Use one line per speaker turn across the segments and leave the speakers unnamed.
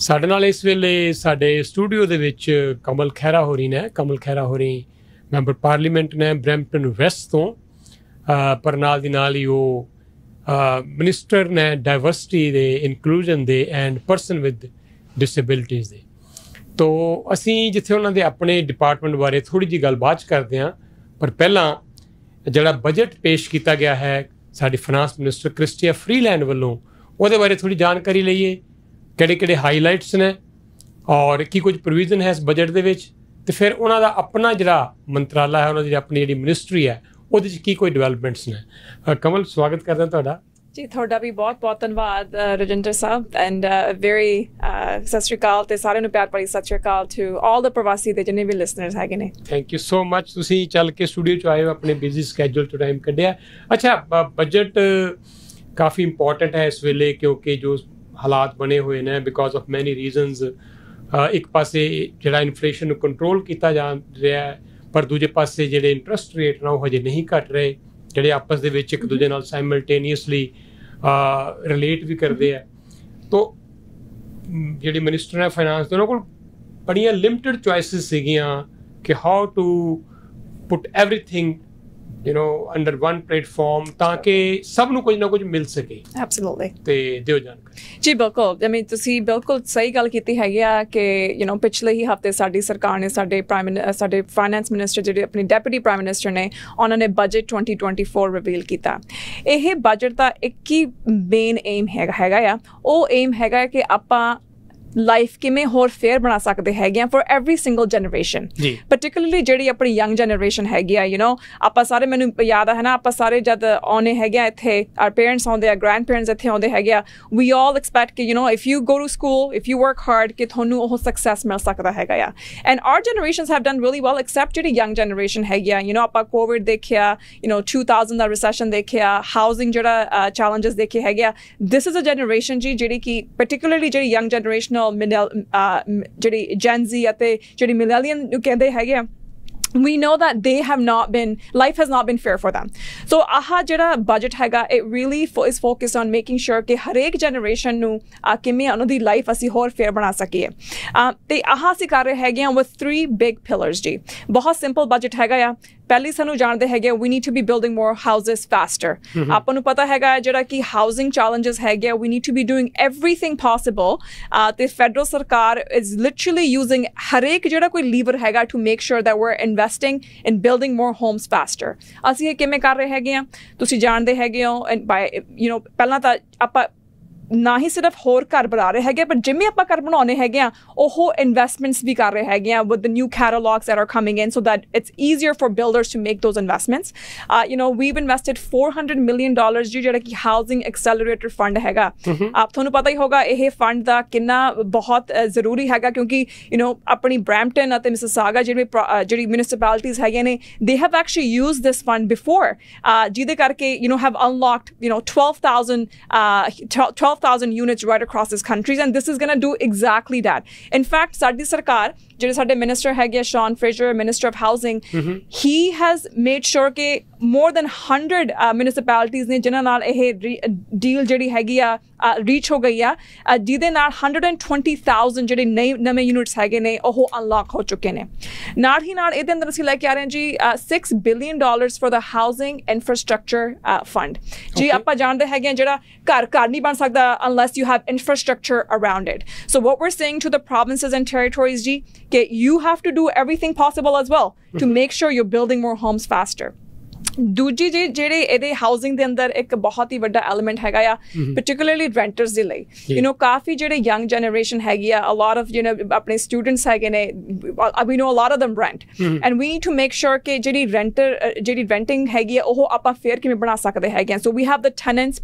ਸਾਡੇ ਨਾਲ ਇਸ ਵੇਲੇ ਸਾਡੇ ਸਟੂਡੀਓ ਦੇ ਵਿੱਚ ਕਮਲ ਖੈਰਾ ਹੋਰੀ ਨੇ ਕਮਲ ਖੈਰਾ ਹੋਰੀ ਮੈਂਬਰ ਪਾਰਲੀਮੈਂਟ ਨੇ ਬ੍ਰੈਂਪਟਨ ਵੈਸਟ ਤੋਂ ਪਰ ਨਾਲ ਦੀ ਨਾਲ ਹੀ ਉਹ ਮਿਨਿਸਟਰ ਨੇ ਡਾਈਵਰਸਿਟੀ ਦੇ ਇਨਕਲੂਜਨ ਦੇ ਐਂਡ ਪਰਸਨ ਵਿਦ ਡਿਸੇਬਿਲਟੀਜ਼ ਦੇ ਤੋਂ ਅਸੀਂ ਜਿੱਥੇ ਉਹਨਾਂ ਦੇ ਆਪਣੇ ਡਿਪਾਰਟਮੈਂਟ ਬਾਰੇ ਥੋੜੀ ਜੀ ਗੱਲਬਾਤ ਕਰਦੇ ਹਾਂ ਪਰ ਪਹਿਲਾਂ ਜਿਹੜਾ ਬਜਟ ਪੇਸ਼ ਕੀਤਾ ਗਿਆ ਹੈ ਸਾਡੇ ਫਾਈਨਾਂਸ ਮਿਨਿਸਟਰ ਕ੍ਰਿਸਟੀਆ ਫਰੀਲੈਂਡ ਵੱਲੋਂ ਉਹਦੇ ਬਾਰੇ ਥੋੜੀ ਜਾਣਕਾਰੀ ਲਈਏ ਕਿਹੜੇ-ਕਿਹੜੇ ਹਾਈਲਾਈਟਸ ਨੇ ਔਰ ਕੀ ਕੁਝ ਪ੍ਰੋਵੀਜ਼ਨ ਹੈ ਇਸ ਬਜਟ ਦੇ ਵਿੱਚ ਤੇ ਫਿਰ ਉਹਨਾਂ ਦਾ ਆਪਣਾ ਜਿਹੜਾ ਮੰਤਰਾਲਾ ਹੈ ਉਹਨਾਂ ਦੀ ਆਪਣੀ ਜਿਹੜੀ ਮਿਨਿਸਟਰੀ ਹੈ ਉਹਦੇ ਵਿੱਚ ਕੀ ਕੋਈ ਡਿਵੈਲਪਮੈਂਟਸ ਨੇ ਕਮਲ ਸਵਾਗਤ ਕਰਦਾ ਤੁਹਾਡਾ
ਜੀ ਤੁਹਾਡਾ ਵੀ ਬਹੁਤ ਬਹੁਤ ਧੰਨਵਾਦ ਰਜਿੰਦਰ ਸਾਹਿਬ ਐਂਡ ਵੈਰੀ ਸਤਿ ਸ਼੍ਰੀ ਅਕਾਲ ਤੇ ਸਾਰਿਆਂ ਨੂੰ ਪਿਆਰ ਭਰੀ ਸਤਿ ਸ਼੍ਰੀ ਅਕਾਲ ਟੂ ਆਲ ਦ ਪ੍ਰਵਾਸੀ ਦੇ ਜਿੰਨੇ ਵੀ ਲਿਸਨਰਸ ਹੈਗੇ ਨੇ
ਥੈਂਕ ਯੂ ਸੋ ਮੱਚ ਤੁਸੀਂ ਚੱਲ ਕੇ ਸਟੂਡੀਓ ਚ ਆਏ ਹੋ ਆਪਣੇ ਬਿਜ਼ੀ ਸਕੇਜੂਲ ਤੋਂ ਟਾਈਮ ਕੱਢਿਆ ਅੱਛਾ ਬਜਟ ਕਾਫੀ ਇੰਪੋਰਟੈਂਟ ਹੈ ਇਸ ਵੇਲੇ ਕਿਉਂਕਿ ਜੋ ਹਾਲਾਤ ਬਣੇ ਹੋਏ ਨੇ ਬਿਕੋਜ਼ ਆਫ ਮੈਨੀ ਰੀਜ਼ਨਸ ਇੱਕ ਪਾਸੇ ਜਿਹੜਾ ਇਨਫਲੇਸ਼ਨ ਨੂੰ ਕੰਟਰੋਲ ਕੀਤਾ ਜਾ ਰਿਹਾ ਹੈ ਪਰ ਦੂਜੇ ਪਾਸੇ ਜਿਹੜੇ ਇੰਟਰਸਟ ਰੇਟ ਨਾ ਉਹ ਹਜੇ ਨਹੀਂ ਘਟ ਰਹੇ ਜਿਹੜੇ ਆਪਸ ਦੇ ਵਿੱਚ ਇੱਕ ਦੂਜੇ ਨਾਲ ਸਾਈਮਲਟੇਨੀਅਸਲੀ ਰਿਲੇਟ ਵੀ ਕਰਦੇ ਆ ਤੋਂ ਜਿਹੜੇ ਮਿਨਿਸਟਰ ਨੇ ਫਾਈਨਾਂਸ ਦੇ ਉਹਨਾਂ ਕੋਲ ਬੜੀਆਂ ਲਿਮਟਿਡ ਚੁਆਇਸਸ ਸੀਗੀਆਂ ਕਿ how to put everything you know under one platform ਤਾਂ ਕਿ ਸਭ ਨੂੰ ਕੁਝ ਨਾ ਕੁਝ ਮਿਲ ਸਕੇ ਐਬਸੋਲੂਟਲੀ ਤੇ ਦਿਓ ਜਾਣਕਾਰੀ
ਜੀ ਬਿਲਕੁਲ ਆਈ ਮੀਨ ਤੁਸੀਂ ਬਿਲਕੁਲ ਸਹੀ ਗੱਲ ਕੀਤੀ ਹੈਗੀ ਆ ਕਿ ਯੂ نو ਪਿਛਲੇ ਹੀ ਹਫਤੇ ਸਾਡੀ ਸਰਕਾਰ ਨੇ ਸਾਡੇ ਪ੍ਰਾਈਮ ਸਾਡੇ ਫਾਈਨੈਂਸ ਮਿਨਿਸਟਰ ਜਿਹੜੇ ਆਪਣੇ ਡੈਪਟੀ ਪ੍ਰਾਈਮ ਮਿਨਿਸਟਰ ਨੇ ਉਹਨਾਂ ਨੇ ਬਜਟ 2024 ਰਿਵੀਲ ਕੀਤਾ ਇਹ ਬਜਟ ਦਾ ਇੱਕ ਹੀ ਮੇਨ ਏਮ ਹੈਗਾ ਹੈਗਾ ਆ ਉਹ ਏਮ ਹੈਗਾ ਕਿ ਆਪਾਂ ਲਾਈਫ ਕਿਵੇਂ ਹੋਰ ਫੇਅਰ ਬਣਾ ਸਕਦੇ ਹੈਗੇ ਆ for every single generation particularly ਜਿਹੜੀ ਆਪਣੀ ਯੰਗ ਜਨਰੇਸ਼ਨ ਹੈਗੀ ਆ ਯੂ نو ਆਪਾਂ ਸਾਰੇ ਮੈਨੂੰ ਯਾਦ ਆ ਹੈ ਨਾ ਆਪਾਂ ਸਾਰੇ ਜਦ ਆਉਨੇ ਹੈਗੇ ਆ ਇੱਥੇ ਆਰ ਪੇਰੈਂਟਸ ਆਉਂਦੇ ਆ ਗ੍ਰੈਂਡ ਪੇਰੈਂਟਸ ਇੱਥੇ ਆਉਂਦੇ ਹੈਗੇ ਆ ਵੀ ਆਲ ਐਕਸਪੈਕਟ ਕਿ you know if you go to school if you work hard ਕਿ ਤੁਹਾਨੂੰ ਉਹ ਸਕਸੈਸ ਮਿਲ ਸਕਦਾ ਹੈਗਾ ਆ and our generations have done really well except ਜਿਹੜੀ ਯੰਗ ਜਨਰੇਸ਼ਨ ਹੈਗੀ ਆ ਯੂ نو ਆਪਾਂ ਕੋਵਿਡ ਦੇਖਿਆ ਯੂ نو 2000 ਦਾ ਰੈਸੈਸ਼ਨ ਦੇਖਿਆ ਹਾਊਸਿੰਗ ਜਿਹੜਾ ਚੈਲੰਜਸ ਦੇਖੇ ਹੈਗੇ ਆ ਦਿਸ ਇਜ਼ ਅ ਜਨਰੇਸ਼ਨ ਜੀ ਜਿਹੜੀ ਕਿ ਪਾਰਟਿਕੂਲਰਲੀ ਜਿਹੜੀ ਯੰਗ ਜਨਰੇਸ਼ਨਲ ਮਿਲੇਨੀਅਲ ਜਿਹੜੀ ਜੈਨ ਜ਼ੀ ਅਤੇ ਜਿਹੜੀ ਮਿਲੇਨੀਅਲ ਨੂੰ ਕਹਿੰਦੇ ਹੈਗੇ ਆ we know that they have not been life has not been fair for them so aha jada budget hega it really fo- is focused on making sure ke har ek generation nu uh, ਕਿਵੇਂ ਉਹਨਾਂ ਦੀ life ਅਸੀਂ ਹੋਰ fair ਬਣਾ ਸਕੀਏ ਤੇ ਆਹ ਅਸੀਂ ਕਰ ਰਹੇ ਹੈਗੇ ਆ ਵਿਦ 3 ਬਿਗ ਪਿਲਰਸ ਜੀ ਬਹੁਤ ਸਿੰਪਲ ਬਜਟ ਹੈਗਾ ya ਪਹਿਲੇ ਸਾਨੂੰ ਜਾਣਦੇ ਹੈਗੇ we need to be building more houses faster ਆਪਾਂ ਨੂੰ ਪਤਾ ਹੈਗਾ ਜਿਹੜਾ ਕਿ ਹਾਊਸਿੰਗ ਚੈਲੰਜਸ ਹੈਗੇ we need to be doing everything possible ਤੇ ਫੈਡਰਲ ਸਰਕਾਰ ਇਜ਼ ਲਿਟਰਲੀ ਯੂਜ਼ਿੰਗ ਹਰੇਕ ਜਿਹੜਾ ਕੋਈ ਲੀਵਰ ਹੈਗਾ to make sure that we are investing in building more homes faster ਅਸੀਂ ਇਹ ਕਿਵੇਂ ਕਰ ਰਹੇ ਹੈਗੇ ਆ ਤੁਸੀਂ ਜਾਣਦੇ ਹੈਗੇ ਹੋ ਬਾਈ ਯੂ نو ਪਹਿਲਾਂ ਤਾਂ ਆਪਾਂ ਨਾ ਹੀ ਸਿਰਫ ਹੋਰ ਘਰ ਬਣਾ ਰਹੇ ਹੈਗੇ ਪਰ ਜਿਵੇਂ ਆਪਾਂ ਘਰ ਬਣਾਉਣੇ ਹੈਗੇ ਆ ਉਹ ਇਨਵੈਸਟਮੈਂਟਸ ਵੀ ਕਰ ਰਹੇ ਹੈਗੇ ਆ with the new catalogues that are coming in so that it's easier for builders to make those investments you know we've invested 400 million dollars ਜੀ ਜਿਹੜਾ ਕਿ ਹਾਊਸਿੰਗ ਐਕਸੈਲਰੇਟਰ ਫੰਡ ਹੈਗਾ ਆਪ ਤੁਹਾਨੂੰ ਪਤਾ ਹੀ ਹੋਗਾ ਇਹ ਫੰਡ ਦਾ ਕਿੰਨਾ ਬਹੁਤ ਜ਼ਰੂਰੀ ਹੈਗਾ ਕਿਉਂਕਿ ਯੂ نو ਆਪਣੀ ਬ੍ਰੈਂਪਟਨ ਅਤੇ ਮਿਸ ਸਾਗਾ ਜਿਹੜੀ ਮਿਊਨਿਸਪੈਲਿਟੀਜ਼ ਹੈਗੀਆਂ ਨੇ ਦੇ have actually used this fund before ਜਿਹਦੇ ਕਰਕੇ you know have unlocked you know 12000 uh 12,000 units right across this country. And this is going to do exactly that. In fact, Sadi Sarkar ਜਿਹੜੇ ਸਾਡੇ minister ਹੈਗੇ Sean Fraser minister of housing he has made sure ਕਿ more ਦਨ 100 ਮਿਊਨਿਸਪੈਲਿਟੀਆਂ ਨੇ ਜਿਨ੍ਹਾਂ ਨਾਲ ਇਹ deal ਜਿਹੜੀ ਹੈਗੀ ਆ ਰੀਚ ਹੋ ਗਈ ਆ ਜਿਹਦੇ ਨਾਲ 120000 ਜਿਹੜੇ ਨਵੇਂ ਨਵੇਂ ਯੂਨਿਟਸ ਹੈਗੇ ਨੇ ਉਹ ਅਨਲੌਕ ਹੋ ਚੁੱਕੇ ਨੇ ਨਾਲ ਹੀ ਨਾਲ ਇਹਦੇ ਅੰਦਰ ਅਸੀਂ ਲੈ ਕੇ ਆ ਰਹੇ ਹਾਂ ਜੀ 6 billion dollars for the housing infrastructure fund ਜੀ ਆਪਾਂ ਜਾਣਦੇ ਹੈਗੇ ਜਿਹੜਾ ਘਰ ਘਰ ਨਹੀਂ ਬਣ ਸਕਦਾ unless you have infrastructure around it so what we are saying to the provinces and territories ਜੀ okay, you have to do everything possible as well to mm-hmm. make sure you're building more homes faster. ਦੂਜੀ ਜੀ ਜਿਹੜੇ ਇਹਦੇ housing ਦੇ ਅੰਦਰ ਇੱਕ ਬਹੁਤ ਹੀ ਵੱਡਾ ਐਲੀਮੈਂਟ ਹੈਗਾ ਆ ਪਾਰਟਿਕੂਲਰਲੀ ਰੈਂਟਰਸ ਦੇ ਲਈ ਯੂ نو ਕਾਫੀ ਜਿਹੜੇ ਯੰਗ ਜਨਰੇਸ਼ਨ ਹੈਗੀ ਆ ਅ ਲੋਟ ਆਫ ਯੂ نو ਆਪਣੇ ਸਟੂਡੈਂਟਸ ਹੈਗੇ ਨੇ we know a lot of them rent and we need to make sure ਕਿ ਜਿਹੜੀ ਰੈਂਟਰ ਜਿਹੜੀ ਰੈਂਟਿੰਗ ਹੈਗੀ ਆ ਉਹ ਆਪਾਂ ਫੇਅਰ ਕਿਵੇਂ ਬਣਾ ਸਕਦੇ ਹੈਗੇ ਆ so we have the tenants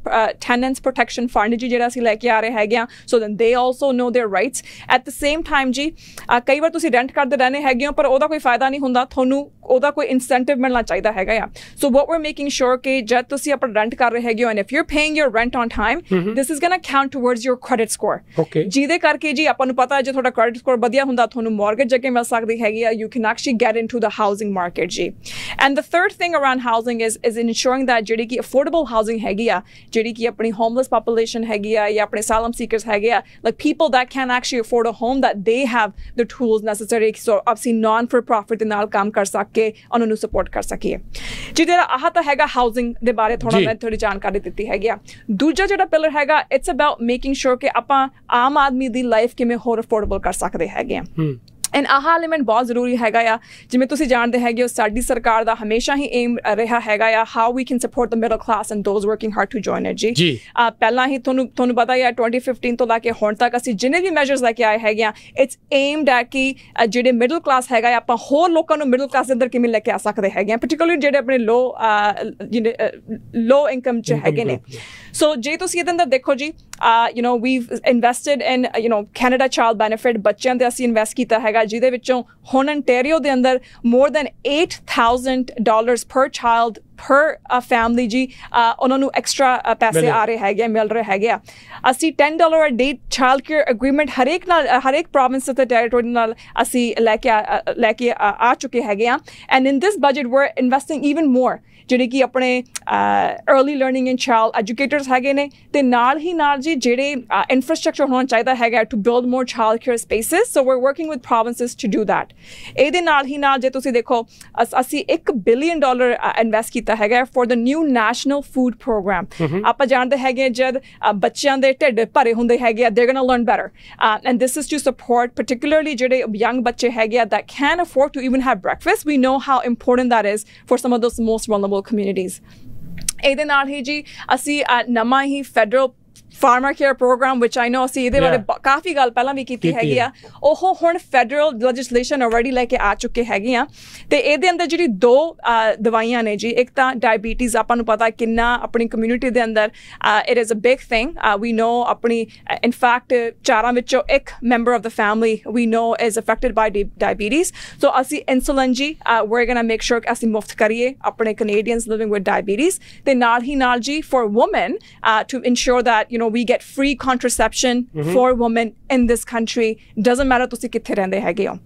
tenants protection fund ਜੀ ਜਿਹੜਾ ਅਸੀਂ ਲੈ ਕੇ ਆ ਰਹੇ ਹੈਗੇ ਆ so then they also know their rights at the same time ਜੀ ਕਈ ਵਾਰ ਤੁਸੀਂ ਰੈਂਟ ਕਰਦੇ ਰਹਨੇ ਹੈਗੇ ਹੋ ਪਰ ਉਹਦਾ ਕੋਈ ਫਾਇਦਾ ਨਹੀਂ ਹੁੰਦਾ ਤੁਹਾਨੂੰ ਉਹਦਾ ਕੋਈ ਇਨਸੈਂਟਿਵ ਮਿਲਣਾ ਚਾਹੀਦਾ ਹੈਗਾ ਆ ਸੋ ਵਾਟ ਵੀ ਮੇਕਿੰਗ ਸ਼ੋਰ ਕਿ ਜਦ ਤੁਸੀਂ ਆਪਣਾ ਰੈਂਟ ਕਰ ਰਹੇ ਹੈਗੇ ਹੋ and if you are paying your rent on time this is to count towards your credit score ਜਿਹਦੇ ਕਰਕੇ ਜੀ ਆਪਾਂ ਨੂੰ ਪਤਾ ਹੈ ਜੇ ਤੁਹਾਡਾ ਕ੍ਰੈਡਿਟ ਸਕੋਰ ਵਧੀਆ ਹੁੰਦਾ ਤੁਹਾਨੂੰ ਮਾਰਗੇਜ ਜਗੇ ਮਿਲ ਸਕਦੀ ਹੈਗੀ ਆ you can actually get into the housing market ਜੀ and the third thing around housing is is ensuring that ਜਿਹੜੀ ਕਿ ਅਫੋਰਡੇਬਲ ਹਾਊਸਿੰਗ ਹੈਗੀ ਆ ਜਿਹੜੀ ਕਿ ਆਪਣੀ ਹੋਮਲੈਸ ਪੋਪੂਲੇਸ਼ਨ ਹੈਗੀ ਆ ਜਾਂ ਆਪਣੇ ਸਾਲਮ ਸੀਕਰਸ ਹੈਗੇ ਆ like people that can actually afford a home that they have the tools necessary so ਅਸੀਂ ਨਾਨ ਫॉर ਪ੍ਰੋਫਿਟ ਦੇ ਨਾਲ ਕੰਮ ਕਰ ਸਕ ਕੇ ਉਹਨਾਂ ਨੂੰ ਸਪੋਰਟ ਕਰ ਸਕੀਏ ਜੀ ਜਿਹੜਾ ਆਹ ਤਾਂ ਹੈਗਾ ਹਾਊਸਿੰਗ ਦੇ ਬਾਰੇ ਥੋੜਾ ਮੈਂ ਥੋੜੀ ਜਾਣਕਾਰੀ ਦਿੱਤੀ ਹੈਗੀ ਆ ਦੂਜਾ ਜਿਹੜਾ ਪਿਲਰ ਹੈਗਾ ਇਟਸ ਅਬਾਊਟ ਮੇਕਿੰਗ ਸ਼ੋਰ ਕਿ ਆਪਾਂ ਆਮ ਆਦਮੀ ਦੀ ਲਾਈਫ ਕਿਵੇਂ ਹੋਰ ਅਫੋਰਡੇਬਲ ਕਰ ਸਕਦੇ ਹੈਗੇ ਆ ਐਂਡ ਆਹ ਐਲੀਮੈਂਟ ਬਹੁਤ ਜ਼ਰੂਰੀ ਹੈਗਾ ਆ ਜਿਵੇਂ ਤੁਸੀਂ ਜਾਣਦੇ ਹੈਗੇ ਉਹ ਸਾਡੀ ਸਰਕਾਰ ਦਾ ਹਮੇਸ਼ਾ ਹੀ ਏਮ ਰਿਹਾ ਹੈਗਾ ਆ how we can support the middle class and those working hard to join it ਜੀ ਪਹਿਲਾਂ ਹੀ ਤੁਹਾਨੂੰ ਤੁਹਾਨੂੰ ਪਤਾ ਹੀ ਆ 2015 ਤੋਂ ਲੈ ਕੇ ਹੁਣ ਤੱਕ ਅਸੀਂ ਜਿੰਨੇ ਵੀ ਮੈਜਰਸ ਲੈ ਕੇ ਆਏ ਹੈਗੇ ਆ ਇਟਸ ਏਮਡ ਐਟ ਕਿ ਜਿਹੜੇ ਮਿਡਲ ਕਲਾਸ ਹੈਗਾ ਆ ਆਪਾਂ ਹੋਰ ਲੋਕਾਂ ਨੂੰ ਮਿਡਲ ਕਲਾਸ ਦੇ ਅੰਦਰ ਕਿਵੇਂ ਲੈ ਕੇ ਆ ਸਕਦੇ ਹੈਗੇ ਆ ਪਾਰਟਿਕੂਲਰ ਜਿਹੜੇ ਆਪਣੇ ਲੋ ਲੋ ਇਨਕਮ ਚ ਹੈਗੇ ਨੇ ਸੋ ਜੇ ਤੁਸੀਂ ਇਹਦੇ ਅੰਦਰ ਦੇਖੋ ਜੀ ਆ you know we've invested in you know Canada child benefit ਬੱਚਿਆਂ ਤੇ ਅਸੀਂ ਇਨਵੈਸਟ ਕੀਤਾ ਹੈਗਾ ਜਿਹਦੇ ਵਿੱਚੋਂ ਹੁਣ ਅੰਟੇਰੀਓ ਦੇ ਅੰਦਰ more than 8000 dollars per child per family ਜੀ ਉਹਨਾਂ ਨੂੰ ਐਕਸਟਰਾ ਪੈਸੇ ਆ ਰਹੇ ਹੈਗੇ ਮਿਲ ਰਹੇ ਹੈਗੇ ਆ ਅਸੀਂ 10 dollar a day child care agreement ਹਰੇਕ ਨਾਲ ਹਰੇਕ ਪ੍ਰੋਵਿੰਸ ਤੇ ਟੈਰੀਟੋਰੀ ਨਾਲ ਅਸੀਂ ਲੈ ਕੇ ਲੈ ਕੇ ਆ ਚੁੱਕੇ ਹੈਗੇ ਆ and in this budget we are investing even more ਜਿਹੜੇ ਕਿ ਆਪਣੇ early learning and child educators ਹੈਗੇ ਨੇ ਤੇ ਨਾਲ ਹੀ ਨਾਲ ਜੀ ਜਿਹੜੇ ਇਨਫਰਾਸਟ੍ਰਕਚਰ ਹੋਣਾ ਚਾਹੀਦਾ ਹੈਗਾ to build more child care spaces so we working with provinces to do that ਇਹਦੇ ਨਾਲ ਹੀ ਨਾਲ ਜੇ ਤੁਸੀਂ ਦੇਖੋ ਅਸੀਂ 1 ਬਿਲੀਅਨ ਡਾਲਰ ਇਨਵੈਸਟ ਕੀਤਾ ਹੈਗਾ for the new national food program ਆਪਾਂ ਜਾਣਦੇ ਹੈਗੇ ਜਦ ਬੱਚਿਆਂ ਦੇ ਢਿੱਡ ਭਰੇ ਹੁੰਦੇ ਹੈਗੇ they gonna learn better and this is to support particularly ਜਿਹੜੇ ਯੰਗ ਬੱਚੇ ਹੈਗੇ ਆ that can afford to even have breakfast we know how important that is for some of those most vulnerable vulnerable communities ਇਹਦੇ ਨਾਲ ਹੀ ਜੀ ਅਸੀਂ ਨਵਾਂ ਹੀ ਫੈਡਰਲ ਫਾਰਮਰ ਕੇਅਰ ਪ੍ਰੋਗਰਾਮ ਵਿਚ ਆਈ ਨੋ ਸੀ ਇਹਦੇ ਬਾਰੇ ਕਾਫੀ ਗੱਲ ਪਹਿਲਾਂ ਵੀ ਕੀਤੀ ਹੈਗੀ ਆ ਉਹ ਹੁਣ ਫੈਡਰਲ ਲੈਜਿਸਲੇਸ਼ਨ ਆਲਰੇਡੀ ਲੈ ਕੇ ਆ ਚੁੱਕੇ ਹੈਗੇ ਆ ਤੇ ਇਹਦੇ ਅੰਦਰ ਜਿਹੜੀ ਦੋ ਦਵਾਈਆਂ ਨੇ ਜੀ ਇੱਕ ਤਾਂ ਡਾਇਬੀਟੀਜ਼ ਆਪਾਂ ਨੂੰ ਪਤਾ ਕਿੰਨਾ ਆਪਣੀ ਕਮਿਊਨਿਟੀ ਦੇ ਅੰਦਰ it is a big thing we know ਆਪਣੀ ਇਨ ਫੈਕਟ ਚਾਰਾਂ ਵਿੱਚੋਂ ਇੱਕ member of the family we know is affected by diabetes so ਅਸੀਂ ਇਨਸੂਲਿਨ ਜੀ ਵੀ ਆਰ ਗੋਣਾ ਮੇਕ ਸ਼ੋਰ ਕਿ ਅਸੀਂ ਮੁਫਤ ਕਰੀਏ ਆਪਣੇ ਕੈਨੇਡੀਅਨਸ ਲਿਵਿੰਗ ਵਿਦ ਡਾਇਬੀਟੀਜ਼ ਤੇ ਨਾਲ ਹੀ ਨਾਲ ਜੀ for women to ensure that you know we get free contraception mm -hmm. for women in this country doesn't matter ਤੁਸੀਂ ਕਿੱਥੇ ਰਹਿੰਦੇ ਹੈਗੇ ਹੋ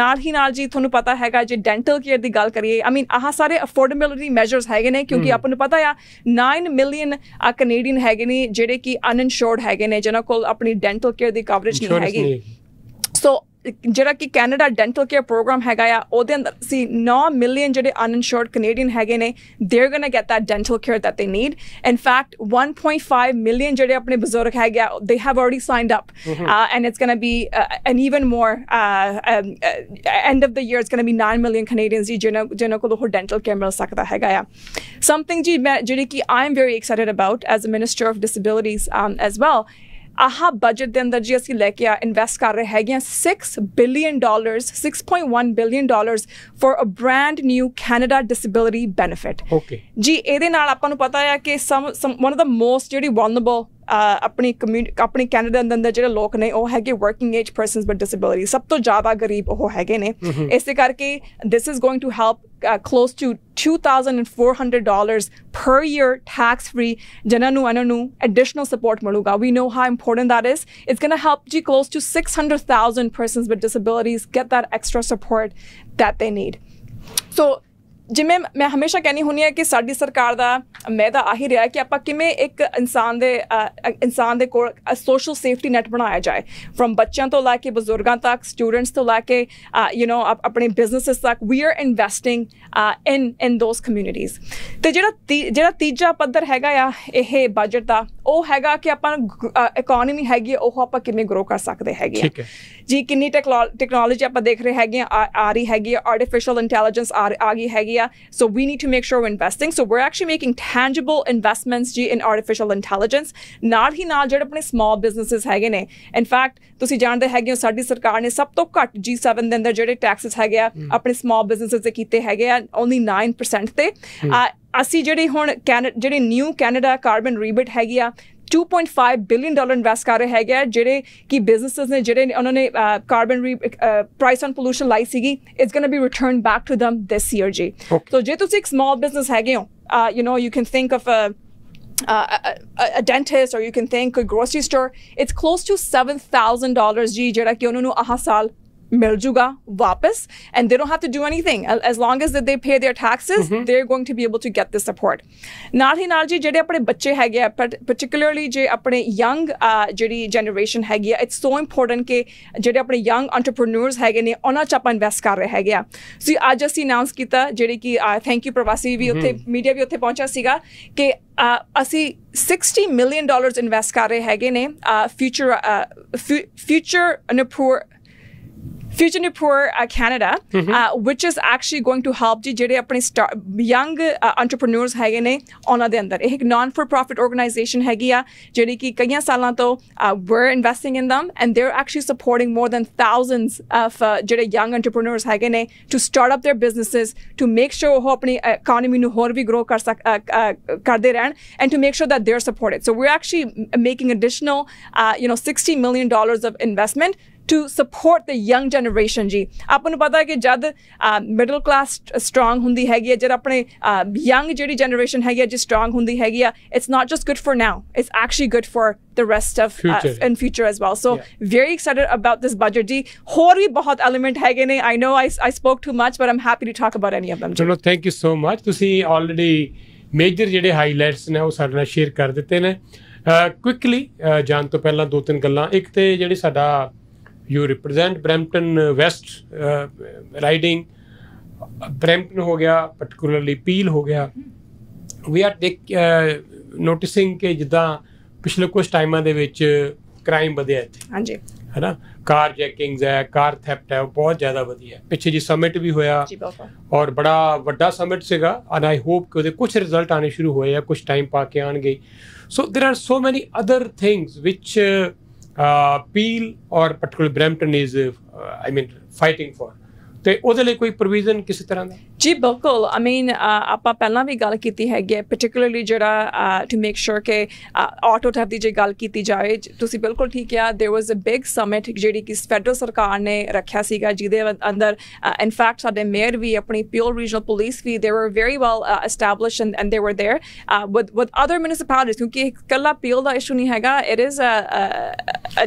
ਨਾਲ ਹੀ ਨਾਲ ਜੀ ਤੁਹਾਨੂੰ ਪਤਾ ਹੈਗਾ ਜੇ ਡੈਂਟਲ ਕੇਅਰ ਦੀ ਗੱਲ ਕਰੀਏ ਆਈ ਮੀਨ ਆਹ ਸਾਰੇ ਅਫੋਰਡੇਬਿਲਿਟੀ ਮੈਜਰਸ ਹੈਗੇ ਨੇ ਕਿਉਂਕਿ mm-hmm. ਆਪਾਂ ਨੂੰ ਪਤਾ ਆ 9 ਮਿਲੀਅਨ ਕੈਨੇਡੀਅਨ ਹੈਗੇ ਨੇ ਜਿਹੜੇ ਕਿ ਅਨਇੰਸ਼ੋਰਡ ਹੈਗੇ ਨੇ ਜਿਨ੍ਹਾਂ ਕੋਲ ਆਪਣੀ ਡੈਂਟਲ ਕੇਅਰ ਦੀ ਕਵਰੇਜ ਨਹੀਂ ਹੈਗੀ ਸੋ ਜਿਹੜਾ ਕਿ ਕੈਨੇਡਾ ਡੈਂਟਲ ਕੇਅਰ ਪ੍ਰੋਗਰਾਮ ਹੈਗਾ ਆ ਉਹਦੇ ਅੰਦਰ ਸੀ 9 ਮਿਲੀਅਨ ਜਿਹੜੇ ਅਨਇੰਸ਼ੋਰਡ ਕੈਨੇਡੀਅਨ ਹੈਗੇ ਨੇ they are going to get that dental care that they need in fact 1.5 million ਜਿਹੜੇ ਆਪਣੇ ਬਜ਼ੁਰਗ ਹੈਗੇ ਆ they have already signed up and it's going to be an even more end of the year it's going to be 9 million Canadians ਜੀ ਜਿਹਨਾਂ ਜਿਹਨਾਂ ਕੋਲ ਉਹ ਡੈਂਟਲ ਕੇਅਰ ਮਿਲ ਸਕਦਾ ਹੈਗਾ ਆ ਸਮਥਿੰਗ ਜੀ ਜਿਹੜੀ ਕਿ I am very excited about as a minister of disabilities as well ਆਹ ਬਜਟ ਦੇ ਅੰਦਰ ਜੀ ਅਸੀਂ ਲੈ ਕੇ ਆ ਇਨਵੈਸਟ ਕਰ ਰਹੇ ਹੈਗੇ ਆ 6 billion dollars 6.1 billion dollars for a brand new Canada disability benefit okay ਜੀ ਇਹਦੇ ਨਾਲ ਆਪਾਂ ਨੂੰ ਪਤਾ ਹੈ ਕਿ some one of the most ਜਿਹੜੀ ਵਲਨਰੇਬਲ ਆਪਣੀ ਆਪਣੀ ਕੈਨੇਡਾ ਦੇ ਅੰਦਰ ਜਿਹੜੇ ਲੋਕ ਨੇ ਉਹ ਹੈਗੇ working age persons with disability ਸਭ ਤੋਂ ਜ਼ਿਆਦਾ ਗਰੀਬ ਉਹ ਹੈਗੇ ਨੇ ਇਸੇ ਕਰਕੇ this is going to help close to 2400 dollars per year tax free ਜਿਨ੍ਹਾਂ ਨੂੰ ਇਹਨਾਂ ਨੂੰ ਐਡੀਸ਼ਨਲ ਸਪੋਰਟ ਮਿਲੂਗਾ we know how important that is it's going to help ਜੀ close to 600000 persons with disabilities get that extra support that they need So ਜਿਵੇਂ ਮੈਂ ਹਮੇਸ਼ਾ ਕਹਿੰਨੀ ਹੁੰਨੀ ਆ ਕਿ ਸਾਡੀ ਸਰਕਾਰ ਦਾ ਮੈਦਾ ਆਹੀ ਰਿਹਾ ਕਿ ਆਪਾਂ ਕਿਵੇਂ ਇੱਕ ਇਨਸਾਨ ਦੇ ਇਨਸਾਨ ਦੇ ਕੋਲ ਸੋਸ਼ਲ ਸੇਫਟੀ ਨੈਟ ਬਣਾਇਆ ਜਾਏ ਫਰਮ ਬੱਚਿਆਂ ਤੋਂ ਲੈ ਕੇ ਬਜ਼ੁਰਗਾਂ ਤੱਕ ਸਟੂਡੈਂਟਸ ਤੋਂ ਲੈ ਕੇ ਯੂ نو ਆਪਣੇ ਬਿਜ਼ਨੈਸਸ ਤੱਕ we are investing in in those communities ਤੇ ਜਿਹੜਾ ਜਿਹੜਾ ਤੀਜਾ ਪੱਧਰ ਹੈਗਾ ਆ ਇਹ ਬਜਟ ਦਾ ਉਹ ਹੈਗਾ ਕਿ ਆਪਾਂ ਇਕਨੋਮੀ ਹੈਗੀ ਉਹ ਆਪਾਂ ਕਿਵੇਂ ਗਰੋ ਕਰ ਸਕਦੇ ਹੈਗੇ ਜੀ ਕਿੰਨੀ ਟੈਕਨੋਲੋਜੀ ਆਪਾਂ ਦੇਖ ਰਹੇ ਹੈਗੇ ਆ ਆ ਰਹੀ ਹੈਗੀ ਆਰਟੀਫੀਸ਼ੀਅਲ ਇੰਟੈਲੀਜੈਂਸ ਆ ਗਈ ਹੈਗੀ media. So we need to make sure we're investing. So we're actually making tangible investments ਜੀ ਇਨ ਆਰਟੀਫੀਸ਼ੀਅਲ ਇੰਟੈਲੀਜੈਂਸ ਨਾਲ ਹੀ ਨਾਲ ਜਿਹੜੇ ਆਪਣੇ ਸਮਾਲ ਬਿਜ਼ਨੈਸਸ ਹੈਗੇ ਨੇ ਇਨਫੈਕਟ ਤੁਸੀਂ ਜਾਣਦੇ ਹੈਗੇ ਹੋ ਸਾਡੀ ਸਰਕਾਰ ਨੇ ਸਭ ਤੋਂ ਘੱਟ G7 ਦੇ ਅੰਦਰ ਜਿਹੜੇ ਟੈਕਸਸ ਹੈਗੇ ਆ ਆਪਣੇ ਸਮਾਲ ਬਿਜ਼ਨੈਸਸ ਤੇ ਕੀਤੇ ਹੈਗੇ ਆ ਓਨਲੀ 9% ਤੇ ਅਸੀਂ ਜਿਹੜੇ ਹੁਣ ਜਿਹੜੇ ਨਿਊ ਕੈਨੇਡਾ ਕਾਰਬਨ ਰੀਬਿਟ ਹੈਗੀ ਆ 2.5 ਬਿਲੀਅਨ ਡਾਲਰ ਇਨਵੈਸਟ ਕਰ ਰਿਹਾ ਹੈਗਾ ਜਿਹੜੇ ਕਿ ਬਿਜ਼ਨੈਸਸ ਨੇ ਜਿਹੜੇ ਉਹਨਾਂ ਨੇ ਕਾਰਬਨ ਪ੍ਰਾਈਸ ਔਨ ਪੋਲੂਸ਼ਨ ਲਾਈ ਸੀਗੀ it's going to be returned back to them this year ਜੀ ਸੋ ਜੇ ਤੁਸੀਂ ਇੱਕ ਸਮਾਲ ਬਿਜ਼ਨਸ ਹੈਗੇ ਹੋ you know you can think of a Uh, a, a, dentist or you can think a grocery store it's close to $7000 ji jehda ki onu nu aha saal ਮਿਲ ਜੂਗਾ ਵਾਪਸ and they don't have to do anything as long as that they pay their taxes they are going to be able to get this support ਨਾਲ ਹੀ ਨਾਲ ਜੀ ਜਿਹੜੇ ਆਪਣੇ ਬੱਚੇ ਹੈਗੇ ਆ ਪਾਰਟਿਕੂਲਰਲੀ ਜੇ ਆਪਣੇ ਯੰਗ ਜਿਹੜੀ ਜਨਰੇਸ਼ਨ ਹੈਗੀ ਆ ਇਟਸ ਸੋ ਇੰਪੋਰਟੈਂਟ ਕਿ ਜਿਹੜੇ ਆਪਣੇ ਯੰਗ ਐਂਟਰਪ੍ਰੈਨਿਓਰਸ ਹੈਗੇ ਨੇ ਉਹਨਾਂ 'ਚ ਆਪਾਂ ਇਨਵੈਸਟ ਕਰ ਰਹੇ ਹੈਗੇ ਆ ਸੋ ਅੱਜ ਅਸੀਂ ਅਨਾਉਂਸ ਕੀਤਾ ਜਿਹੜੇ ਕਿ ਥੈਂਕ ਯੂ ਪ੍ਰਵਾਸੀ ਵੀ ਉੱਥੇ ਮੀਡੀਆ mm-hmm. ਵੀ ਉੱਥੇ ਪਹੁੰਚਿਆ ਸੀਗਾ ਕਿ ਅਸੀਂ 60 ਮਿਲੀਅਨ ਡਾਲਰਸ ਇਨਵੈਸਟ ਕਰ ਰਹੇ ਹੈਗੇ ਨੇ ਫਿਊਚਰ ਫਿਊਚਰ ਅਨਪੂਰ Future Nipur uh, Canada, mm -hmm. uh, which is actually going to help the ਜਿਹੜੇ ਆਪਣੇ ਯੰਗ entrepreneurs ਹੈਗੇ on ਉਹਨਾਂ ਦੇ non ਇਹ ਇੱਕ ਨਾਨ ਫॉर ਪ੍ਰੋਫਿਟ ਆਰਗੇਨਾਈਜੇਸ਼ਨ ਤੋਂ we're investing in them and they're actually supporting more than thousands of ਜਿਹੜੇ uh, young entrepreneurs ਹੈਗੇ to start up their businesses to make sure ਉਹ ਆਪਣੀ economy ਨੂੰ ਹੋਰ ਵੀ grow ਕਰ ਸਕ uh, uh, and to make sure that they're supported. So we're actually making additional you know 60 million dollars of investment to support the young generation ji ਆਪਾਂ ਨੂੰ ਪਤਾ ਹੈ ਕਿ ਜਦ ਮਿਡਲ ਕਲਾਸ ਸਟਰੋਂਗ ਹੁੰਦੀ ਹੈਗੀ ਹੈ ਜਦ ਆਪਣੇ ਯੰਗ ਜਿਹੜੀ ਜਨਰੇਸ਼ਨ ਹੈਗੀ ਹੈ ਜੀ ਸਟਰੋਂਗ ਹੁੰਦੀ ਹੈਗੀ ਆ it's not just good for now it's actually good for the rest of future. Uh, in future as well. So yeah. very excited about this budget. Ji, hor bhi bahut element ਹੈਗੇ ne I know I I spoke too much, but I'm happy to talk about any of them.
ਚਲੋ thank you so much. ਤੁਸੀਂ already major jehde highlights ne oh ਸਾਡੇ ਨਾਲ share kar dete ne quickly jaan to pehla do teen gallan ik te jehdi sada you represent Brampton West riding Brampton ਹੋ ਗਿਆ particularly peel ਹੋ ਗਿਆ ਵੀ R are ਨੋਟਿਸਿੰਗ ਕਿ ਜਿੱਦਾਂ ਪਿਛਲੇ ਕੁਝ ਟਾਈਮਾਂ ਦੇ ਵਿੱਚ ਕ੍ਰਾਈਮ ਵਧਿਆ ਇੱਥੇ ਹਾਂਜੀ ਹੈਨਾ ਕਾਰ ਜੈਕਿੰਗਸ ਹੈ ਕਾਰ ਥੈਫਟ ਹੈ ਬਹੁਤ ਜ਼ਿਆਦਾ ਵਧਿਆ ਪਿੱਛੇ ਜੀ ਸਮਿਟ ਵੀ ਹੋਇਆ ਜੀ ਔਰ ਬੜਾ ਵੱਡਾ ਸਮਿਟ ਸੀਗਾ ਐਂਡ ਆਈ ਹੋਪ ਕਿ ਉਹਦੇ ਕੁਝ ਰਿਜ਼ਲਟ ਆਣੇ ਸ਼ੁਰੂ ਹੋਏ ਆ ਕੁਝ ਟਾਈਮ ਪਾ ਕੇ ਆਣਗੇ so there are so many other things ਵਿਚ Uh, Peel or particularly Brampton is, uh, I mean, fighting for. ਤੇ ਉਹਦੇ ਲਈ ਕੋਈ ਪ੍ਰੋਵੀਜ਼ਨ ਕਿਸੇ ਤਰ੍ਹਾਂ ਦਾ
ਜੀ ਬਿਲਕੁਲ ਆ ਮੀਨ ਆਪਾਂ ਪਹਿਲਾਂ ਵੀ ਗੱਲ ਕੀਤੀ ਹੈਗੀ ਹੈ ਪਾਰਟਿਕੂਲਰਲੀ ਜਿਹੜਾ ਟੂ ਮੇਕ ਸ਼ੋਰ ਕਿ ਆਟੋ ਟੈਪ ਦੀ ਜੇ ਗੱਲ ਕੀਤੀ ਜਾਏ ਤੁਸੀਂ ਬਿਲਕੁਲ ਠੀਕ ਕਿਹਾ there was a big summit ਜਿਹੜੀ ਕਿ ਫੈਡਰਲ ਸਰਕਾਰ ਨੇ ਰੱਖਿਆ ਸੀਗਾ ਜਿਹਦੇ ਅੰਦਰ ਇਨ ਫੈਕਟ ਸਾਡੇ ਮੇਅਰ ਵੀ ਆਪਣੀ ਪਿਓਰ ਰੀਜਨਲ ਪੁਲਿਸ ਵੀ they were very well established and and they were there with with other municipalities ਕਿਉਂਕਿ ਕੱਲਾ ਪਿਓਰ ਦਾ ਇਸ਼ੂ ਨਹੀਂ ਹੈਗਾ it is a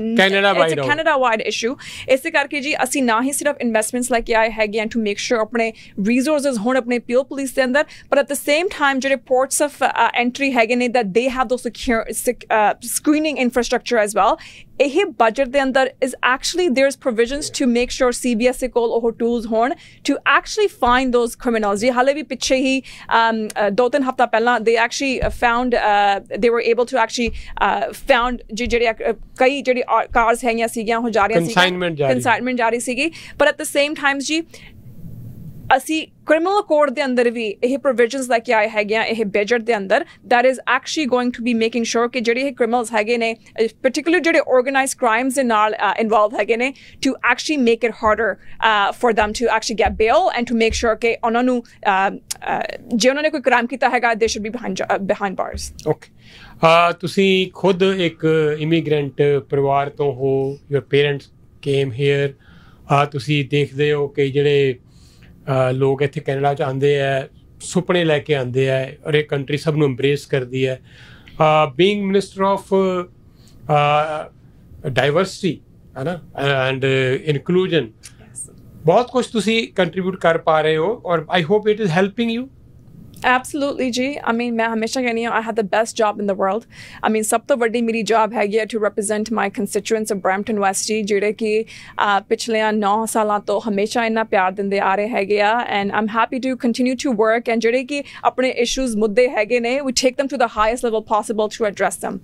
Canada wide issue ਇਸੇ ਕਰਕੇ ਜੀ ਅਸੀਂ ਨਾ ਹੀ ਸਿਰਫ ਇਨਵੈਸਟਮੈਂਟਸ ਲਾਈਕ ਕੇ ਆਏ ਹੈਗੇ ਐਂ ਟੂ ਮੇਕ ਸ਼ੋਰ ਆਪਣੇ ਰਿਸੋਰਸਸ ਹੋਣ ਆਪਣੇ ਪਿਓ ਪੁਲਿਸ ਦੇ ਅੰਦਰ ਪਰ ਐਟ ਦ ਸੇਮ ਟਾਈਮ ਜਿਹੜੇ ports ਆਫ ਐਂਟਰੀ uh, ਹੈਗੇ ਨੇ that they have those secure screening infrastructure as well ਇਹ ਬਜਟ ਦੇ ਅੰਦਰ ਇਸ actually there is provisions to make sure CBSE ਕੋਲ ਉਹ ਟੂਲਸ ਹੋਣ to actually find those criminals ਜੀ ਹਾਲੇ ਵੀ ਪਿੱਛੇ ਹੀ um, ਦੋ ਤਿੰਨ ਹਫਤਾ ਪਹਿਲਾਂ ਦੇ ਐਕਚੁਅਲੀ ਫਾਊਂਡ ਦੇ ਵਰ ਏਬਲ ਟੂ ਐਕਚੁਅਲੀ ਫਾਊਂਡ ਜਿਹੜੇ ਕਈ ਜਿਹੜੀ ਕਾਰਸ ਹੈਗੀਆਂ ਸੀਗੀਆਂ ਉਹ ਜਾ ਰਹੀਆਂ ਸੀ ਕਨਸਾਈਨਮੈਂਟ ਰਹੀ ਸੀਗੀ ਪਰ ਐਟ ਦ ਸੇਮ ਟਾਈਮਸ ਜੀ ਅਸੀਂ ਕ੍ਰਿਮੀਨਲ ਕੋਡ ਦੇ ਅੰਦਰ ਵੀ ਇਹ ਪ੍ਰੋਵੀਜ਼ਨਸ ਲੈ ਕੇ ਆਏ ਹੈਗੇ ਆ ਇਹ ਬਜਟ ਦੇ ਅੰਦਰ that is actually going to be making sure ਕਿ ਜਿਹੜੇ ਇਹ ਕ੍ਰਿਮੀਨਲਸ ਹੈਗੇ ਨੇ ਪਾਰਟਿਕੂਲਰ ਜਿਹੜੇ ਆਰਗੇਨਾਈਜ਼ਡ ਕ੍ਰਾਈਮਸ ਦੇ ਨਾਲ ਇਨਵੋਲਵ ਹੈਗੇ ਨੇ to actually make it harder for them to actually get bail and to make sure ਕਿ ਉਹਨਾਂ ਨੂੰ ਜੇ ਉਹਨਾਂ ਨੇ ਕੋਈ ਕ੍ਰਾਈਮ ਕੀਤਾ ਹੈਗਾ they should be behind behind bars
okay ਤੁਸੀਂ ਖੁਦ ਇੱਕ ਇਮੀਗ੍ਰੈਂਟ ਪਰਿਵਾਰ ਤੋਂ ਹੋ ਯੂਰ ਪੇਰੈਂਟਸ ਕੇਮ ਹੇਅਰ ਆ ਤੁਸੀਂ ਦੇਖਦੇ ਹੋ ਕਿ ਜਿਹੜੇ ਲੋਕ ਇੱਥੇ ਕੈਨੇਡਾ ਚ ਆਂਦੇ ਆ ਸੁਪਨੇ ਲੈ ਕੇ ਆਂਦੇ ਆ ਔਰ ਇਹ ਕੰਟਰੀ ਸਭ ਨੂੰ ਐਮਬ੍ਰੇਸ ਕਰਦੀ ਹੈ ਆ ਬੀਇੰਗ ਮਿਨਿਸਟਰ ਆਫ ਡਾਈਵਰਸਿਟੀ ਹੈ ਨਾ ਐਂਡ ਇਨਕਲੂਜਨ ਬਹੁਤ ਕੁਝ ਤੁਸੀਂ ਕੰਟਰੀਬਿਊਟ ਕਰ ਪਾ ਰਹੇ ਹੋ ਔਰ I hope it is helping you
absolutely ji i mean main hamesha kehni hu i had the best job in the world i mean sab to baddi meri job hai to represent my constituents of brampton west ji jide ki pichle 9 saalon to hamesha inna pyar dinde aa rahe hai and i'm happy to continue to work and jide ki apne issues mudde hai ge ne we take them to the highest level possible to address them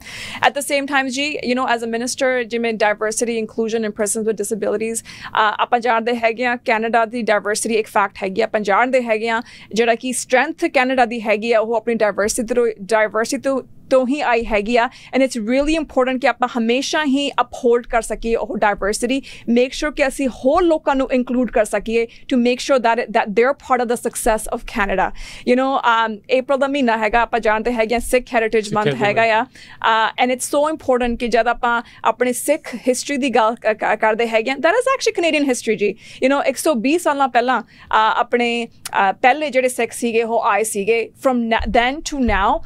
at the same time ji you know as a minister jime diversity inclusion and persons with disabilities apan jande hai ge canada the diversity ek fact hai ge apan jande hai ge jada strength Canada ਦੀ ਹੈਗੀ ਆ ਉਹ ਆਪਣੀ diversity ਤੋਂ diversity ਤੋਂ ਤੋਂ ਹੀ ਆਈ ਹੈਗੀ ਆ ਐਂਡ ਇਟਸ ਰੀਲੀ ਇੰਪੋਰਟੈਂਟ ਕਿ ਆਪਾਂ ਹਮੇਸ਼ਾ ਹੀ ਅਪਹੋਲਡ ਕਰ ਸਕੀਏ ਉਹ ਡਾਈਵਰਸਿਟੀ ਮੇਕ ਸ਼ੋਰ ਕਿ ਅਸੀਂ ਹੋਰ ਲੋਕਾਂ ਨੂੰ ਇਨਕਲੂਡ ਕਰ ਸਕੀਏ to make sure that that they are part of the success of Canada you know April ਦਾ ਮਹੀਨਾ ਹੈਗਾ ਆਪਾਂ ਜਾਣਦੇ ਹੈਗੇ ਸਿੱਖ ਹੈਰੀਟੇਜ ਮੰਥ ਹੈਗਾ ਆ ਐਂਡ ਇਟਸ ਸੋ ਇੰਪੋਰਟੈਂਟ ਕਿ ਜਦ ਆਪਾਂ ਆਪਣੇ ਸਿੱਖ ਹਿਸਟਰੀ ਦੀ ਗੱਲ ਕਰਦੇ ਹੈਗੇ that is actually Canadian history ਜੀ ਯੂ نو 120 ਸਾਲਾਂ ਪਹਿਲਾਂ uh, ਆਪਣੇ uh, ਪਹਿਲੇ ਜਿਹੜੇ ਸਿੱਖ ਸੀਗੇ ਉਹ ਆਏ ਸੀਗੇ from then to now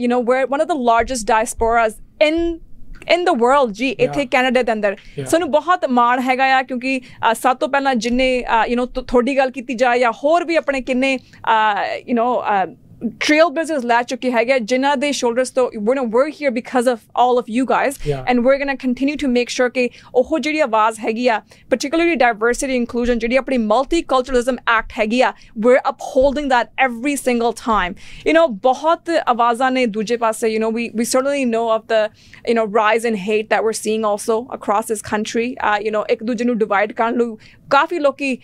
you know we're one of the largest diasporas in in the world ਜੀ ਇੱਥੇ ਕੈਨੇਡਾ ਦੇ ਅੰਦਰ ਸਾਨੂੰ ਬਹੁਤ ਮਾਣ ਹੈਗਾ ਆ ਕਿਉਂਕਿ ਸਭ ਤੋਂ ਪਹਿਲਾਂ ਜਿੰਨੇ ਯੂ نو ਤੁਹਾਡੀ ਗੱਲ ਕੀਤੀ ਜਾਏ ਜਾਂ ਹੋਰ ਵੀ ਆਪਣੇ ਕਿੰਨੇ ਯੂ نو trailblazers ਲੈ ਚੁੱਕੇ ਹੈਗੇ ਜਿਨ੍ਹਾਂ ਦੇ ਸ਼ੋਲਡਰਸ ਤੋਂ ਵੀ ਨਾ were here because of all of you guys and we going to continue to make sure ਕਿ ਉਹ ਜਿਹੜੀ ਆਵਾਜ਼ ਹੈਗੀ ਆ ਪਾਰਟਿਕੂਲਰਲੀ ਡਾਈਵਰਸਿਟੀ ਇਨਕਲੂਜਨ ਜਿਹੜੀ ਆਪਣੀ ਮਲਟੀਕਲਚਰਲਿਜ਼ਮ ਐਕਟ ਹੈਗੀ ਆ we are upholding that every single time you know ਬਹੁਤ ਆਵਾਜ਼ਾਂ ਨੇ ਦੂਜੇ ਪਾਸੇ you know we we certainly know of the you know rise in hate that we are seeing also across this country you know ਇੱਕ ਦੂਜੇ ਨੂੰ divide ਕਰਨ ਲਈ ਕਾਫੀ ਲੋਕੀ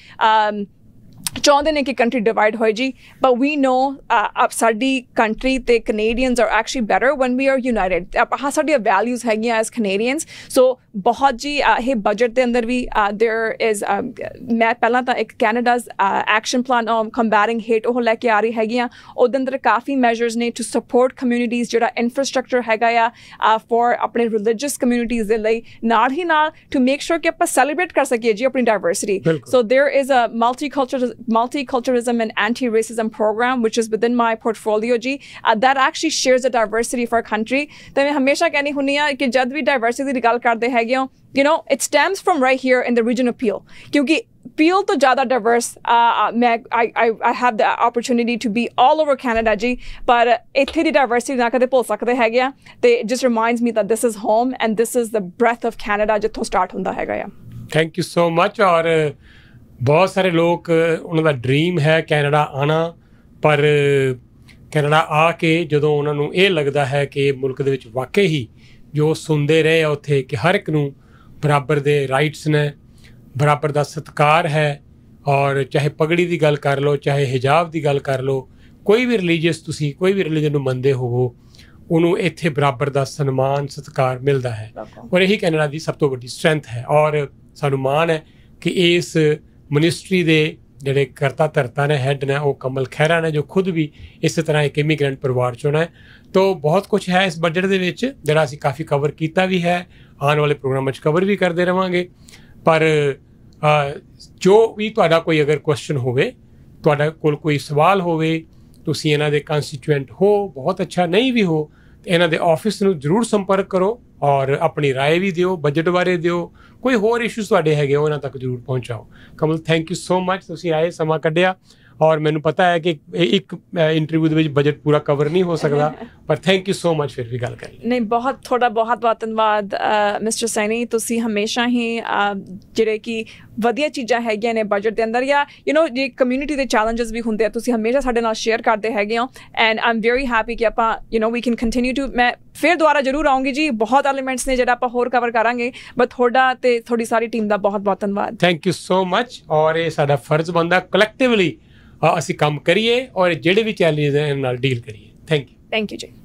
ਚਾਹੁੰਦੇ ਨੇ ਕਿ ਕੰਟਰੀ ਡਿਵਾਈਡ ਹੋਏ ਜੀ ਬਟ ਵੀ ਨੋ ਆਪ ਸਾਡੀ ਕੰਟਰੀ ਤੇ Canadians are actually better one we are united ਹਾ ਸਾਡੀ ਵੈਲਿਊਜ਼ ਹੈਗੀਆਂ ਐਸ ਕੈਨੇਡੀਅਨਸ ਸੋ ਬਹੁਤ ਜੀ ਇਹ ਬਜਟ ਦੇ ਅੰਦਰ ਵੀ देयर ਇਜ਼ ਮੈਂ ਪਹਿਲਾਂ ਤਾਂ ਇੱਕ Canada's action plan on combating hate ਉਹ ਲੈ ਕੇ ਆ ਰਹੀ ਹੈਗੀਆਂ ਉਹਦੇ ਅੰਦਰ ਕਾਫੀ ਮੈਜਰਸ ਨੇ ਟੂ ਸਪੋਰਟ ਕਮਿਊਨਿਟੀਜ਼ ਜਿਹੜਾ ਇਨਫਰਾਸਟ੍ਰਕਚਰ ਹੈਗਾ ਆ ਫॉर ਆਪਣੇ ਰਿਲੀਜੀਅਸ ਕਮਿਊਨਿਟੀਜ਼ ਦੇ ਲਈ ਨਾਲ ਹੀ ਨਾਲ ਟੂ ਮੇਕ ਸ਼ੋਰ ਕਿ ਆਪਾਂ ਸੈਲੀਬ੍ਰੇਟ ਕਰ ਸਕੀਏ ਜੀ ਆਪਣੀ diversity so there is a multicultural multiculturalism and anti-racism program, which is within my portfolio ji, uh, that actually shares the diversity of our country. ਤੇ ਮੈਂ ਹਮੇਸ਼ਾ ਕਹਿੰਦੀ ਹੁੰਨੀ ਆ ਕਿ ਜਦ ਵੀ ਡਾਈਵਰਸਿਟੀ ਦੀ ਗੱਲ ਕਰਦੇ ਹੈਗੇ ਹੋ you know it stems from right here in the region of Peel ਕਿਉਂਕਿ ਪੀਲ ਤੋਂ ਜ਼ਿਆਦਾ ਡਾਈਵਰਸ ਮੈਂ I I have the opportunity to be all over Canada ਜੀ ਪਰ ਇੱਥੇ ਦੀ ਡਾਈਵਰਸਿਟੀ ਨਾ ਕਦੇ ਭੁੱਲ ਸਕਦੇ ਹੈਗੇ ਆ ਤੇ just reminds me that this is home and this is the breath of Canada ਜਿੱਥੋਂ ਸਟਾਰਟ ਹੁੰਦਾ ਹੈਗਾ ਆ
ਥੈਂਕ ਯੂ ਸੋ ਮਚ ਔਰ ਬਹੁਤ ਸਾਰੇ ਲੋਕ ਉਹਨਾਂ ਦਾ ਡ੍ਰੀਮ ਹੈ ਕੈਨੇਡਾ ਆਣਾ ਪਰ ਕੈਨੇਡਾ ਆ ਕੇ ਜਦੋਂ ਉਹਨਾਂ ਨੂੰ ਇਹ ਲੱਗਦਾ ਹੈ ਕਿ ਮੁਲਕ ਦੇ ਵਿੱਚ ਵਾਕਈ ਹੀ ਜੋ ਸੁਣਦੇ ਰਹੇ ਆ ਉੱਥੇ ਕਿ ਹਰ ਇੱਕ ਨੂੰ ਬਰਾਬਰ ਦੇ ਰਾਈਟਸ ਨੇ ਬਰਾਬਰ ਦਾ ਸਤਕਾਰ ਹੈ ਔਰ ਚਾਹੇ ਪਗੜੀ ਦੀ ਗੱਲ ਕਰ ਲਓ ਚਾਹੇ ਹਿਜਾਬ ਦੀ ਗੱਲ ਕਰ ਲਓ ਕੋਈ ਵੀ ਰਿਲੀਜੀਅਸ ਤੁਸੀਂ ਕੋਈ ਵੀ ਰਿਲੀਜੀਅਨ ਨੂੰ ਮੰਨਦੇ ਹੋਵੋ ਉਹਨੂੰ ਇੱਥੇ ਬਰਾਬਰ ਦਾ ਸਨਮਾਨ ਸਤਕਾਰ ਮਿਲਦਾ ਹੈ ਔਰ ਇਹੀ ਕੈਨੇਡਾ ਦੀ ਸਭ ਤੋਂ ਵੱਡੀ ਸਟਰੈਂਥ ਹੈ ਔਰ ਸਾਨੂੰ ਮਾਣ ਹੈ ਕਿ ਇਸ ਮਿਨਿਸਟਰੀ ਦੇ ਜਿਹੜੇ ਕਰਤਾ ਧਰਤਾ ਨੇ ਹੈੱਡ ਨੇ ਉਹ ਕਮਲ ਖਹਿਰਾ ਨੇ ਜੋ ਖੁਦ ਵੀ ਇਸੇ ਤਰ੍ਹਾਂ ਇੱਕ ਇਮੀਗ੍ਰੈਂਟ ਪਰਿਵਾਰ ਚੋਂ ਹੈ ਤੋਂ ਬਹੁਤ ਕੁਝ ਹੈ ਇਸ ਬਜਟ ਦੇ ਵਿੱਚ ਜਿਹੜਾ ਅਸੀਂ ਕਾਫੀ ਕਵਰ ਕੀਤਾ ਵੀ ਹੈ ਆਉਣ ਵਾਲੇ ਪ੍ਰੋਗਰਾਮ ਵਿੱਚ ਕਵਰ ਵੀ ਕਰਦੇ ਰਵਾਂਗੇ ਪਰ ਜੋ ਵੀ ਤੁਹਾਡਾ ਕੋਈ ਅਗਰ ਕੁਐਸਚਨ ਹੋਵੇ ਤੁਹਾਡਾ ਕੋਲ ਕੋਈ ਸਵਾਲ ਹੋਵੇ ਤੁਸੀਂ ਇਹਨਾਂ ਦੇ ਕੰਸਟੀਟੂਐਂਟ ਹੋ ਬਹੁਤ ਅੱਛਾ ਨਹੀਂ ਵੀ ਹੋ ਇਹਨਾਂ ਦੇ ਆਫਿਸ ਨੂੰ ਜ਼ਰੂਰ ਸੰਪਰਕ ਕਰੋ ਔਰ ਆਪਣੀ رائے ਵੀ ਦਿਓ ਬਜਟ ਬਾਰੇ ਦਿਓ ਕੋਈ ਹੋਰ ਇਸ਼ੂਸ ਤੁਹਾਡੇ ਹੈਗੇ ਉਹਨਾਂ ਤੱਕ ਜ਼ਰੂਰ ਪਹੁੰਚਾਓ ਕਮਲ ਥੈਂਕ ਯੂ ਸੋ ਮੱਚ ਤੁਸੀਂ ਆਏ ਸਮਾਂ ਕੱਢਿਆ ਔਰ ਮੈਨੂੰ ਪਤਾ ਹੈ ਕਿ ਇੱਕ ਇੰਟਰਵਿਊ ਦੇ ਵਿੱਚ ਬਜਟ ਪੂਰਾ ਕਵਰ ਨਹੀਂ ਹੋ ਸਕਦਾ ਪਰ ਥੈਂਕ ਯੂ ਸੋ ਮਚ ਫਿਰ ਵੀ ਗੱਲ ਕਰਨ
ਲਈ ਨਹੀਂ ਬਹੁਤ ਥੋੜਾ ਬਹੁਤ ਬਹੁਤ ਧੰਨਵਾਦ ਮਿਸਟਰ ਸੈਨੀ ਤੁਸੀਂ ਹਮੇਸ਼ਾ ਹੀ ਜਿਹੜੇ ਕਿ ਵਧੀਆ ਚੀਜ਼ਾਂ ਹੈਗੀਆਂ ਨੇ ਬਜਟ ਦੇ ਅੰਦਰ ਜਾਂ ਯੂ نو ਜੀ ਕਮਿਊਨਿਟੀ ਦੇ ਚੈਲੰਜਸ ਵੀ ਹੁੰਦੇ ਆ ਤੁਸੀਂ ਹਮੇਸ਼ਾ ਸਾਡੇ ਨਾਲ ਸ਼ੇਅਰ ਕਰਦੇ ਹੈਗੇ ਹੋ ਐਂਡ ਆਮ ਵੈਰੀ ਹੈਪੀ ਕਿ ਆਪਾਂ you know we can continue to ਮੈਂ ਫਿਰ ਦੁਬਾਰਾ ਜ਼ਰੂਰ ਆਉਂਗੀ ਜੀ ਬਹੁਤ ਐਲੀਮੈਂਟਸ ਨੇ ਜਿਹੜਾ ਆਪਾਂ ਹੋਰ ਕਵਰ ਕਰਾਂਗੇ ਬਟ ਤੁਹਾਡਾ ਤੇ ਤੁਹਾਡੀ ਸਾਰੀ ਟੀਮ ਦਾ ਬਹੁਤ ਬਹੁਤ ਧੰਨਵਾਦ
ਥੈਂਕ ਯੂ ਸੋ ਮਚ ਔਰ ਇਹ ਸਾਡਾ ਫਰਜ਼ ਬੰਦਾ ਕਲੈਕਟਿਵਲੀ ਅਸੀਂ ਕੰਮ ਕਰੀਏ ਔਰ ਜਿਹੜੇ ਵੀ ਚੈਲੰਜਸ ਹਨ ਨਾਲ ਡੀਲ ਕਰੀਏ ਥੈਂਕ ਯੂ ਥੈਂਕ ਯੂ ਜੀ